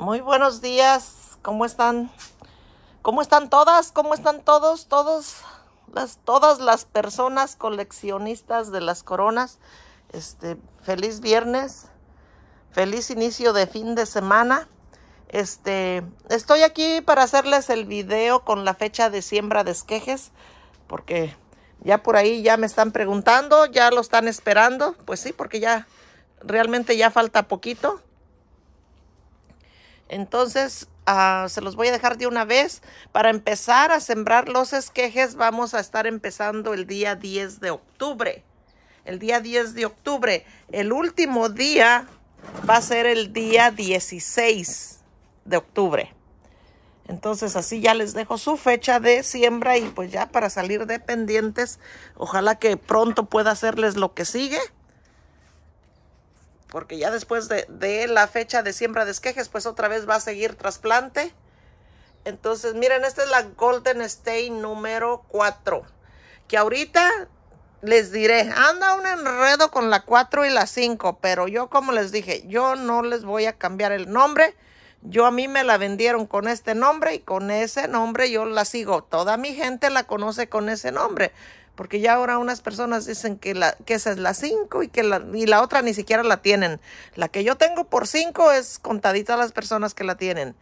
Muy buenos días, ¿cómo están? ¿Cómo están todas? ¿Cómo están todos? Todos las, todas las personas coleccionistas de las coronas. Este, feliz viernes, feliz inicio de fin de semana. Este, estoy aquí para hacerles el video con la fecha de siembra de esquejes, porque ya por ahí ya me están preguntando, ya lo están esperando. Pues sí, porque ya realmente ya falta poquito. Entonces, ah, se los voy a dejar de una vez. Para empezar a sembrar los esquejes, vamos a estar empezando el día 10 de octubre. El día 10 de octubre. El último día va a ser el día 16 de octubre. Entonces así ya les dejo su fecha de siembra y pues ya para salir de pendientes, ojalá que pronto pueda hacerles lo que sigue porque ya después de, la fecha de siembra de esquejes, pues otra vez va a seguir trasplante. Entonces, miren, esta es la Golden Stay número 4, que ahorita les diré, anda un enredo con la 4 y la 5, pero yo como les dije, yo no les voy a cambiar el nombre. Yo a mí me la vendieron con este nombre y con ese nombre yo la sigo. Toda mi gente la conoce con ese nombre porque ya ahora unas personas dicen que, esa es la 5 y que la, la otra ni siquiera la tienen. La que yo tengo por 5 es contadita a las personas que la tienen.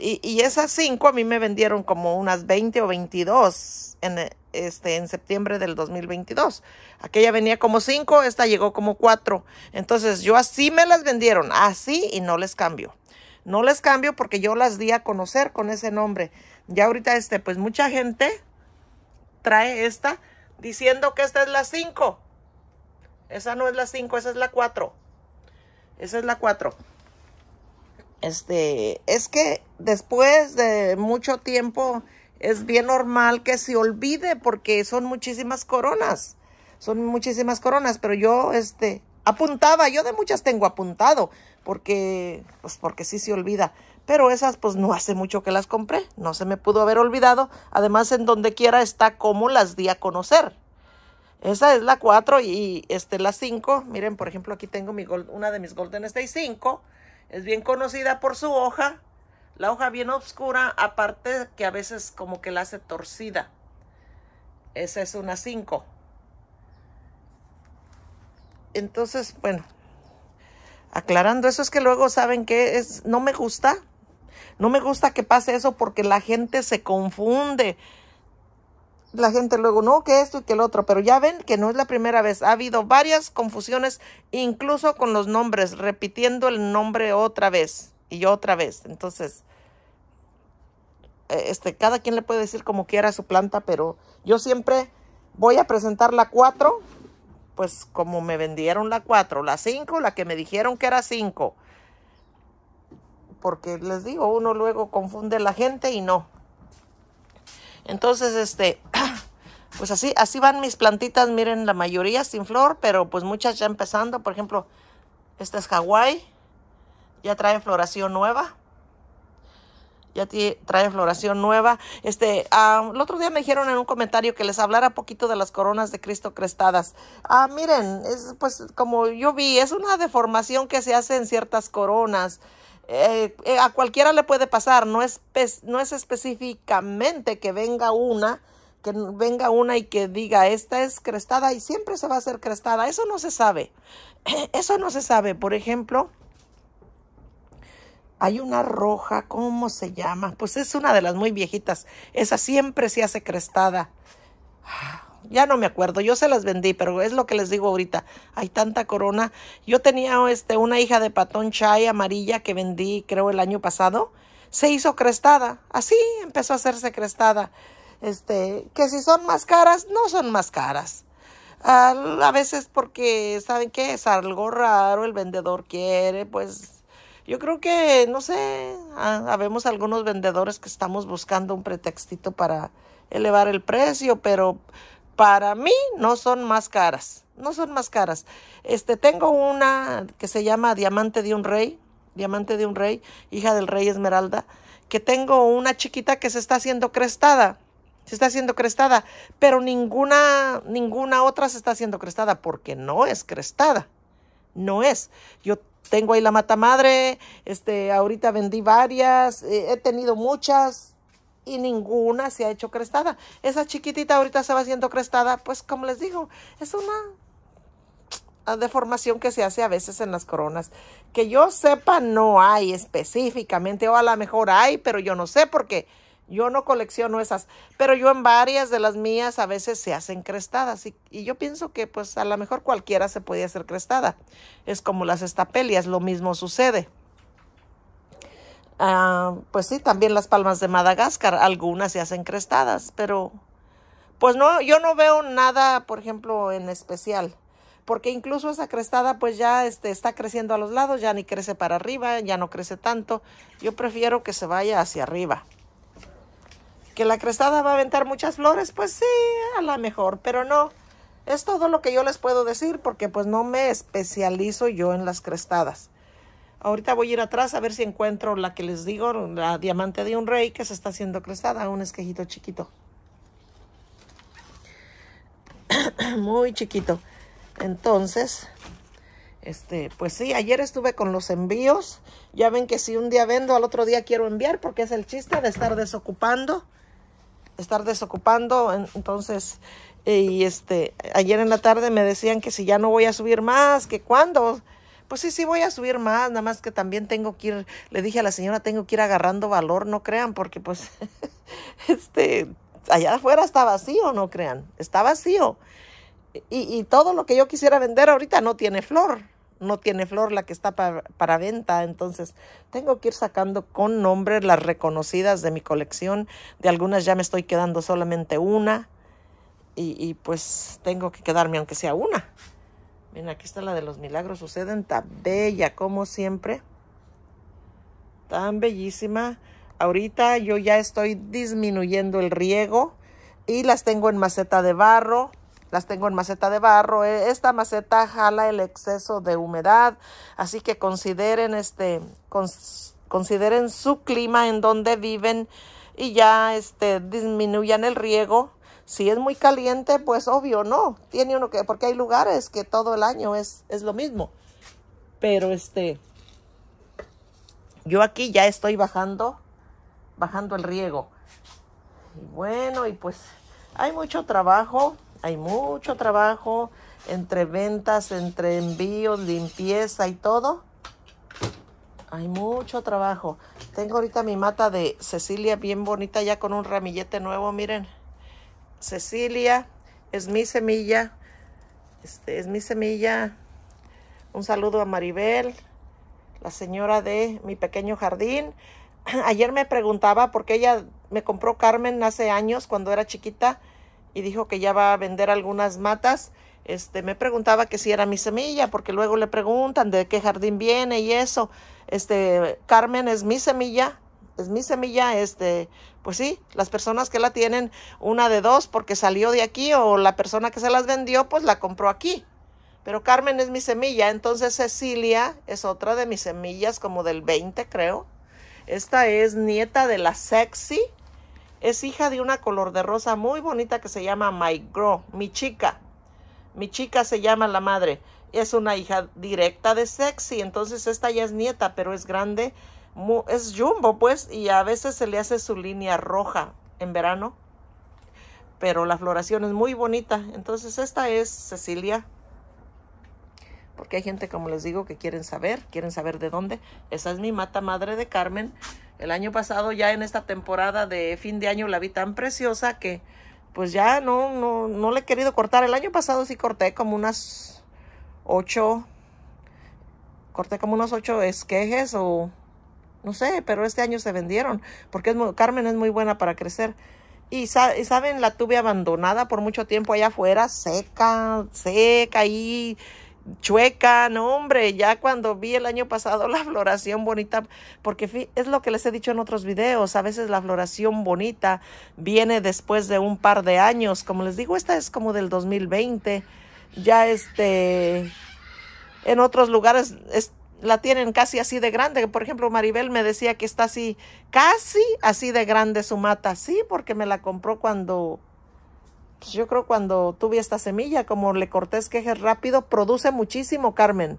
Y, esas 5 a mí me vendieron como unas 20 o 22 en, este, en septiembre del 2022. Aquella venía como 5, esta llegó como 4. Entonces yo así me las vendieron, así y no les cambio. No les cambio porque yo las di a conocer con ese nombre. Ya ahorita, este, pues mucha gente trae esta diciendo que esta es la 5. Esa no es la 5, esa es la 4. Esa es la 4. Este, es que después de mucho tiempo es bien normal que se olvide porque son muchísimas coronas. Son muchísimas coronas, pero yo este apuntaba, yo de muchas tengo apuntado, porque pues porque sí se olvida, pero esas pues no hace mucho que las compré, no se me pudo haber olvidado, además en donde quiera está como las di a conocer. Esa es la 4 y este, la 5, miren por ejemplo aquí tengo una de mis Golden State 5, es bien conocida por su hoja, la hoja bien oscura, aparte que a veces como que la hace torcida. Esa es una 5. Entonces, bueno, aclarando eso es que luego saben que es no me gusta no me gusta que pase eso porque la gente se confunde. La gente luego, no, que esto y que el otro, pero ya ven que no es la primera vez. Ha habido varias confusiones, incluso con los nombres, repitiendo el nombre otra vez y otra vez. Entonces, eh, este, cada quien le puede decir como quiera su planta, pero yo siempre voy a presentar la 4, pues como me vendieron la 4, la 5, la que me dijeron que era 5 porque les digo, uno luego confunde a la gente y no. Entonces, este, pues así, así van mis plantitas, miren, la mayoría sin flor, pero pues muchas ya empezando, por ejemplo, esta es Hawái, ya trae floración nueva. Ya trae floración nueva. Este, el otro día me dijeron en un comentario que les hablara poquito de las coronas de Cristo crestadas. Ah, miren, pues como yo vi, es una deformación que se hace en ciertas coronas. Eh, eh, a cualquiera le puede pasar, no es, no es específicamente que venga una, que venga una y que diga, esta es crestada y siempre se va a hacer crestada, eso no se sabe, eso no se sabe, por ejemplo, hay una roja, ¿cómo se llama? Pues es una de las muy viejitas, esa siempre se hace crestada. Ah, ya no me acuerdo, yo se las vendí, pero es lo que les digo ahorita, hay tanta corona. Yo tenía este, una hija de patón chai amarilla que vendí creo el año pasado, se hizo crestada, así empezó a hacerse crestada. Este, que si son más caras, no son más caras. a veces porque, ¿saben qué? Es algo raro, el vendedor quiere, pues yo creo que, no sé, vemos habemos algunos vendedores que estamos buscando un pretextito para elevar el precio, pero para mí no son más caras, no son más caras. Este, tengo una que se llama Diamante de un Rey, Diamante de un Rey, hija del Rey Esmeralda, que tengo una chiquita que se está haciendo crestada, se está haciendo crestada, pero ninguna, ninguna otra se está haciendo crestada porque no es crestada, no es. Yo tengo ahí la mata madre, este, ahorita vendí varias, eh, he tenido muchas, y ninguna se ha hecho crestada. Esa chiquitita ahorita se va haciendo crestada, pues como les digo, es una deformación que se hace a veces en las coronas. Que yo sepa, no hay específicamente, o a lo mejor hay, pero yo no sé porque yo no colecciono esas. Pero yo en varias de las mías a veces se hacen crestadas y, y yo pienso que pues a lo mejor cualquiera se puede hacer crestada. Es como las estapelias, lo mismo sucede. Ah, pues sí, también las palmas de Madagascar, algunas se hacen crestadas, pero pues no, yo no veo nada, por ejemplo, en especial, porque incluso esa crestada pues ya este, está creciendo a los lados, ya ni crece para arriba, ya no crece tanto, yo prefiero que se vaya hacia arriba. Que la crestada va a aventar muchas flores, pues sí, a lo mejor, pero no. Es todo lo que yo les puedo decir porque pues no me especializo yo en las crestadas. Ahorita voy a ir atrás a ver si encuentro la que les digo, la diamante de un rey que se está haciendo crestada, un esquejito chiquito. Muy chiquito. Entonces, este, pues sí, ayer estuve con los envíos. Ya ven que si un día vendo, al otro día quiero enviar porque es el chiste de estar desocupando. Estar desocupando, entonces, y este, ayer en la tarde me decían que si ya no voy a subir más, que cuándo pues sí, sí voy a subir más, nada más que también tengo que ir, le dije a la señora, tengo que ir agarrando valor, no crean, porque pues, este, allá afuera está vacío, no crean, está vacío. Y, todo lo que yo quisiera vender ahorita no tiene flor, no tiene flor la que está para, venta, entonces tengo que ir sacando con nombre las reconocidas de mi colección, de algunas ya me estoy quedando solamente una. y, pues tengo que quedarme aunque sea una. Miren, aquí está la de los milagros. Suceden tan bella como siempre. Tan bellísima. Ahorita yo ya estoy disminuyendo el riego y las tengo en maceta de barro. Las tengo en maceta de barro. E, esta maceta jala el exceso de humedad. Así que consideren este, consideren su clima en donde viven y ya este, disminuyan el riego si es muy caliente, pues obvio no. Tiene uno que, porque hay lugares que todo el año es, es lo mismo. Pero este, yo aquí ya estoy bajando, bajando el riego. Y bueno, y pues hay mucho trabajo, hay mucho trabajo entre ventas, entre envíos, limpieza y todo. Hay mucho trabajo. Tengo ahorita mi mata de Cecilia bien bonita ya con un ramillete nuevo, miren. Cecilia, es mi semilla. Este, es mi semilla. Un saludo a Maribel, la señora de mi pequeño jardín. Ayer me preguntaba porque ella me compró Carmen hace años cuando era chiquita y dijo que ya va a vender algunas matas. Este, me preguntaba que si era mi semilla, porque luego le preguntan de qué jardín viene y eso. Este, Carmen es mi semilla, es mi semilla, este, pues sí, las personas que la tienen, una de dos, porque salió de aquí o la persona que se las vendió, pues la compró aquí. Pero Carmen es mi semilla, entonces Cecilia es otra de mis semillas, como del 20 creo. Esta es nieta de la sexy, es hija de una color de rosa muy bonita que se llama My Grow. mi chica. Mi chica se llama la madre. Es una hija directa de sexy, entonces esta ya es nieta, pero es grande es jumbo, pues, y a veces se le hace su línea roja en verano. Pero la floración es muy bonita. Entonces esta es Cecilia. Porque hay gente, como les digo, que quieren saber, quieren saber de dónde. Esa es mi mata madre de Carmen. El año pasado, ya en esta temporada de fin de año, la vi tan preciosa que pues ya no, no, le he querido cortar. El año pasado sí corté como unas ocho, corté como unos ocho esquejes o no sé, pero este año se vendieron, porque Carmen es muy buena para crecer. Y, saben, la tuve abandonada por mucho tiempo allá afuera, seca, seca y chueca, no hombre, ya cuando vi el año pasado la floración bonita, porque es lo que les he dicho en otros videos, a veces la floración bonita viene después de un par de años, como les digo, esta es como del 2020, ya este, en otros lugares es, la tienen casi así de grande. Por ejemplo, Maribel me decía que está así, casi así de grande su mata. Sí, porque me la compró cuando, pues, yo creo cuando tuve esta semilla, como le corté esquejes rápido, produce muchísimo, Carmen.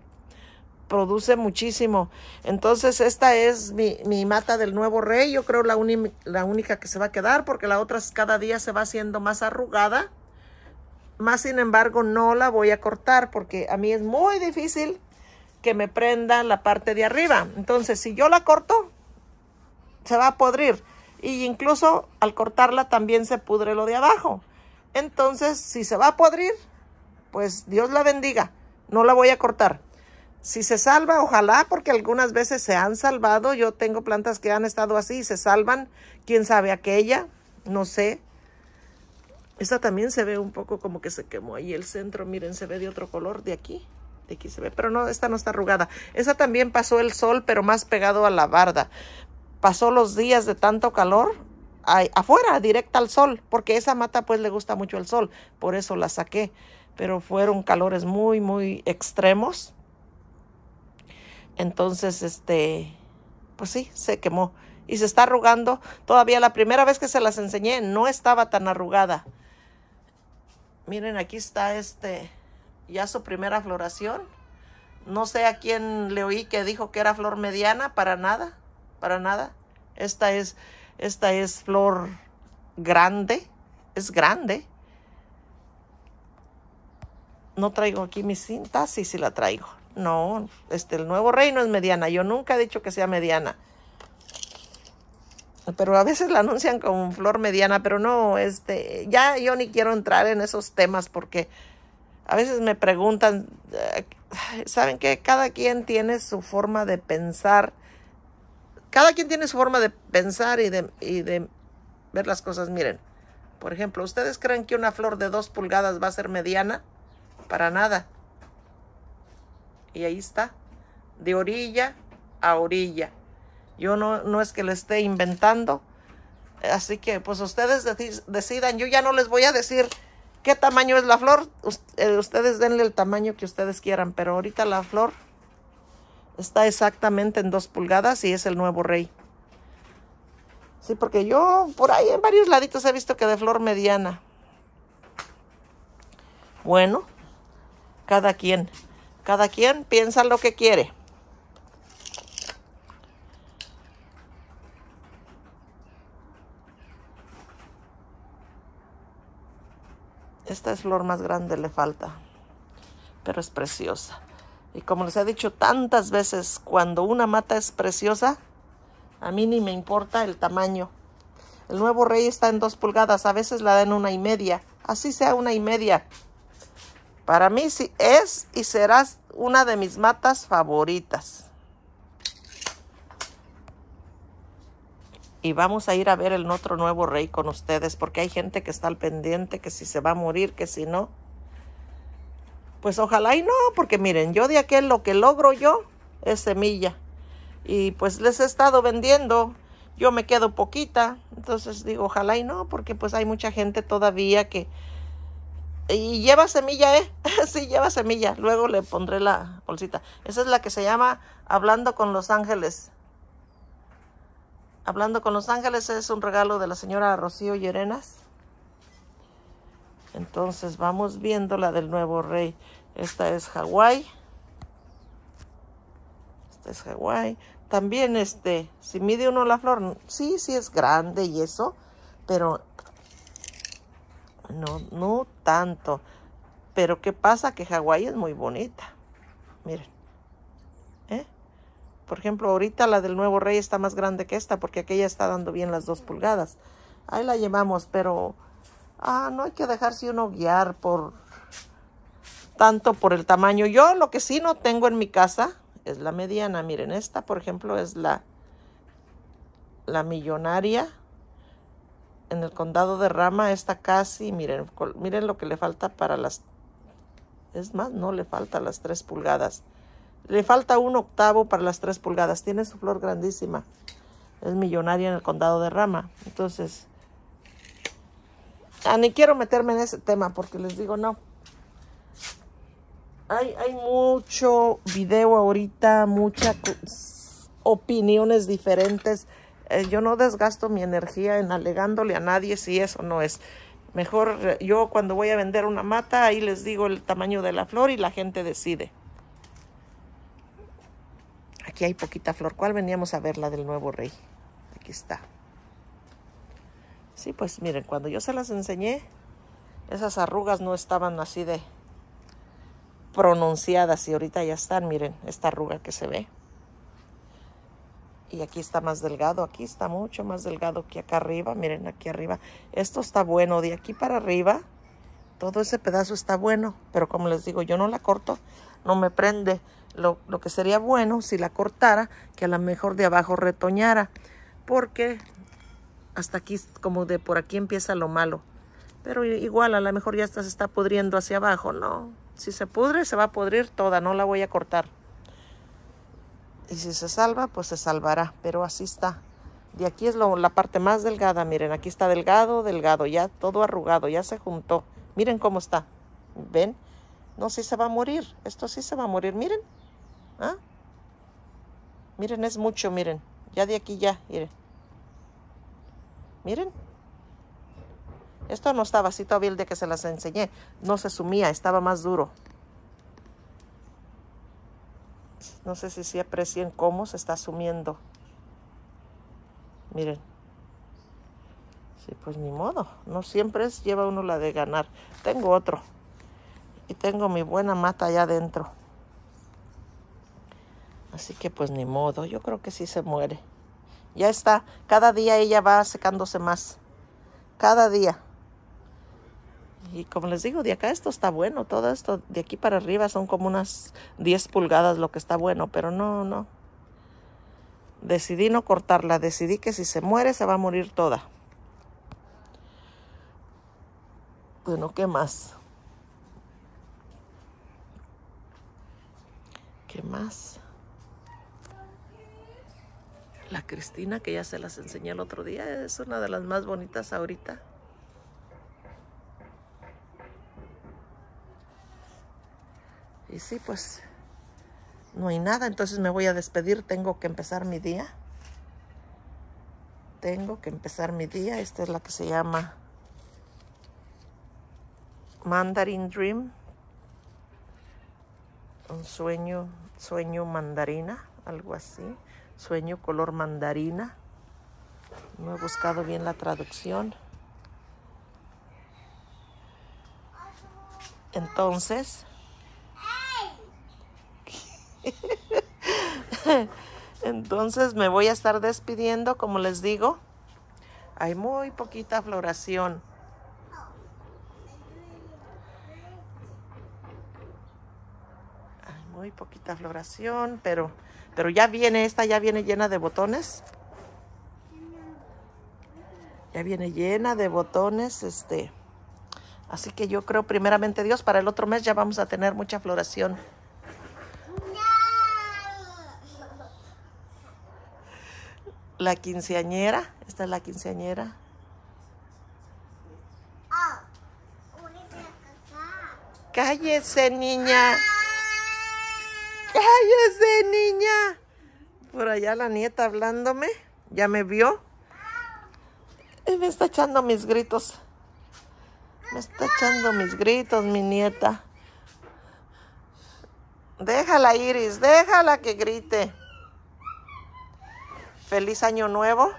Produce muchísimo. Entonces, esta es mi, mata del nuevo rey. Yo creo la, la única que se va a quedar, porque la otra cada día se va haciendo más arrugada. Más sin embargo, no la voy a cortar porque a mí es muy difícil que me prenda la parte de arriba. Entonces, si yo la corto, se va a podrir. Y incluso al cortarla también se pudre lo de abajo. Entonces, si se va a podrir, pues Dios la bendiga. No la voy a cortar. Si se salva, ojalá, porque algunas veces se han salvado. Yo tengo plantas que han estado así y se salvan. ¿Quién sabe aquella? No sé. Esta también se ve un poco como que se quemó ahí el centro. Miren, se ve de otro color de aquí se ve, pero no, esta no está arrugada. Esa también pasó el sol, pero más pegado a la barda. Pasó los días de tanto calor ahí, afuera, directa al sol, porque esa mata pues le gusta mucho el sol, por eso la saqué. Pero fueron calores muy, muy extremos. Entonces, este, pues sí, se quemó y se está arrugando. Todavía la primera vez que se las enseñé no estaba tan arrugada. Miren, aquí está este ya su primera floración. No sé a quién le oí que dijo que era flor mediana, para nada, para nada. Esta es, esta es flor grande, es grande. No traigo aquí mi cinta, sí, sí la traigo. No, este, el nuevo reino es mediana. Yo nunca he dicho que sea mediana. Pero a veces la anuncian como flor mediana, pero no, este, ya yo ni quiero entrar en esos temas porque a veces me preguntan, eh, ¿saben qué? Cada quien tiene su forma de pensar. Cada quien tiene su forma de pensar y de, ver las cosas. Miren, por ejemplo, ¿ustedes creen que una flor de dos pulgadas va a ser mediana? Para nada. Y ahí está, de orilla a orilla. Yo no, no es que lo esté inventando. Así que pues ustedes decidan, yo ya no les voy a decir ¿Qué tamaño es la flor? Eh, ustedes denle el tamaño que ustedes quieran, pero ahorita la flor está exactamente en dos pulgadas y es el nuevo rey. Sí, porque yo por ahí en varios laditos he visto que de flor mediana. Bueno, cada quien, cada quien piensa lo que quiere. Esta es flor más grande, le falta, pero es preciosa. Y como les he dicho tantas veces, cuando una mata es preciosa, a mí ni me importa el tamaño. El nuevo rey está en dos pulgadas, a veces la dan una y media, así sea una y media. Para mí sí es y serás una de mis matas favoritas. y vamos a ir a ver el otro nuevo rey con ustedes porque hay gente que está al pendiente que si se va a morir, que si no. Pues ojalá y no, porque miren, yo de aquel lo que logro yo es semilla. Y pues les he estado vendiendo, yo me quedo poquita, entonces digo, ojalá y no, porque pues hay mucha gente todavía que... Y lleva semilla, ¿eh? sí, lleva semilla. Luego le pondré la bolsita. Esa es la que se llama Hablando con los Ángeles. Hablando con los ángeles es un regalo de la señora Rocío Llerenas. Entonces vamos viendo la del nuevo rey. Esta es Hawái. Esta es Hawái. También este, si mide uno la flor, sí, sí es grande y eso, pero no, no tanto. Pero ¿qué pasa? Que Hawái es muy bonita. Miren. Por ejemplo, ahorita la del nuevo rey está más grande que esta porque aquella está dando bien las dos pulgadas. Ahí la llevamos, pero ah, no hay que dejarse uno guiar por tanto por el tamaño. Yo lo que sí no tengo en mi casa es la mediana. Miren, esta, por ejemplo, es la, la millonaria en el condado de Rama. Esta casi, miren, miren lo que le falta para las... Es más, no le falta las tres pulgadas. Le falta un octavo para las tres pulgadas. Tiene su flor grandísima. Es millonaria en el condado de Rama. Entonces, ah, ni quiero meterme en ese tema porque les digo no. Hay, mucho video ahorita, muchas opiniones diferentes. Eh, yo no desgasto mi energía en alegándole a nadie si eso no es. Mejor eh, yo cuando voy a vender una mata, ahí les digo el tamaño de la flor y la gente decide aquí hay poquita flor. ¿Cuál veníamos a ver? La del nuevo rey. Aquí está. Sí, pues miren, cuando yo se las enseñé, esas arrugas no estaban así de pronunciadas y ahorita ya están, miren, esta arruga que se ve. Y aquí está más delgado, aquí está mucho más delgado que acá arriba, miren aquí arriba. Esto está bueno, de aquí para arriba, todo ese pedazo está bueno, pero como les digo, yo no la corto, no me prende. Lo, que sería bueno si la cortara, que a lo mejor de abajo retoñara, porque hasta aquí, como de por aquí empieza lo malo. Pero igual, a lo mejor ya está, se está pudriendo hacia abajo, ¿no? Si se pudre, se va a pudrir toda, no la voy a cortar. Y si se salva, pues se salvará, pero así está. De aquí es la parte más delgada, miren, aquí está delgado, delgado, ya todo arrugado, ya se juntó. Miren cómo está, ¿ven? No, si se va a morir, esto sí se va a morir, miren. ¿Ah? Miren, es mucho, miren. Ya de aquí ya, miren. Miren. Esto no estaba así todavía el de que se las enseñé. No se sumía, estaba más duro. No sé si se aprecian cómo se está sumiendo. Miren. Sí, pues ni modo. No siempre lleva uno la de ganar. Tengo otro. Y tengo mi buena mata allá adentro. Así que pues ni modo, yo creo que sí se muere. Ya está, cada día ella va secándose más. Cada día. Y como les digo, de acá esto está bueno, todo esto de aquí para arriba son como unas 10 pulgadas lo que está bueno, pero no, no. Decidí no cortarla, decidí que si se muere se va a morir toda. Bueno, ¿qué más? ¿Qué más? La Cristina, que ya se las enseñé el otro día, es una de las más bonitas ahorita. Y sí, pues no hay nada, entonces me voy a despedir. Tengo que empezar mi día. Tengo que empezar mi día. Esta es la que se llama Mandarin Dream. Un sueño, sueño mandarina, algo así. Sueño color mandarina. No he buscado bien la traducción. Entonces, entonces me voy a estar despidiendo, como les digo. Hay muy poquita floración. Hay muy poquita floración, pero pero ya viene, esta ya viene llena de botones. Ya viene llena de botones, este. Así que yo creo primeramente Dios, para el otro mes ya vamos a tener mucha floración. La quinceañera, esta es la quinceañera. Oh, Cállese, niña. Ah. ¡Cállese, niña! Por allá la nieta hablándome. Ya me vio. me está echando mis gritos. Me está echando mis gritos, mi nieta. Déjala, Iris. Déjala que grite. Feliz año nuevo.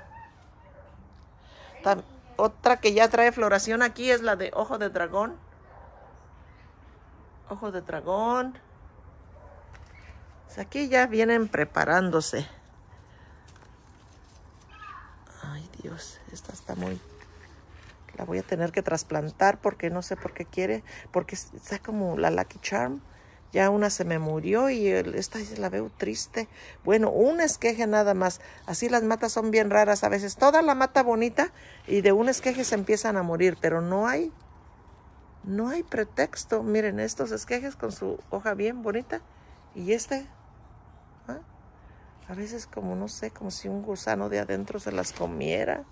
otra que ya trae floración aquí es la de ojo de dragón. Ojo de dragón. Pues aquí ya vienen preparándose. Ay, Dios, esta está muy... La voy a tener que trasplantar porque no sé por qué quiere. Porque está como la Lucky Charm. Ya una se me murió y esta la veo triste. Bueno, un esqueje nada más. Así las matas son bien raras a veces. Toda la mata bonita y de un esqueje se empiezan a morir, pero no hay, no hay pretexto. Miren estos esquejes con su hoja bien bonita y este a veces como no sé, como si un gusano de adentro se las comiera,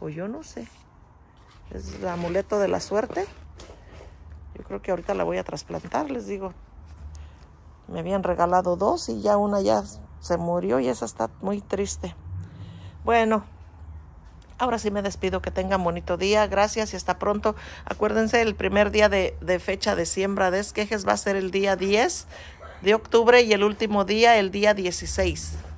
o yo no sé. Es el amuleto de la suerte. Yo creo que ahorita la voy a trasplantar, les digo. Me habían regalado dos y ya una ya se murió y esa está muy triste. Bueno, ahora sí me despido, que tengan bonito día, gracias y hasta pronto. Acuérdense, el primer día de, fecha de siembra de esquejes va a ser el día 10 de octubre y el último día, el día 16.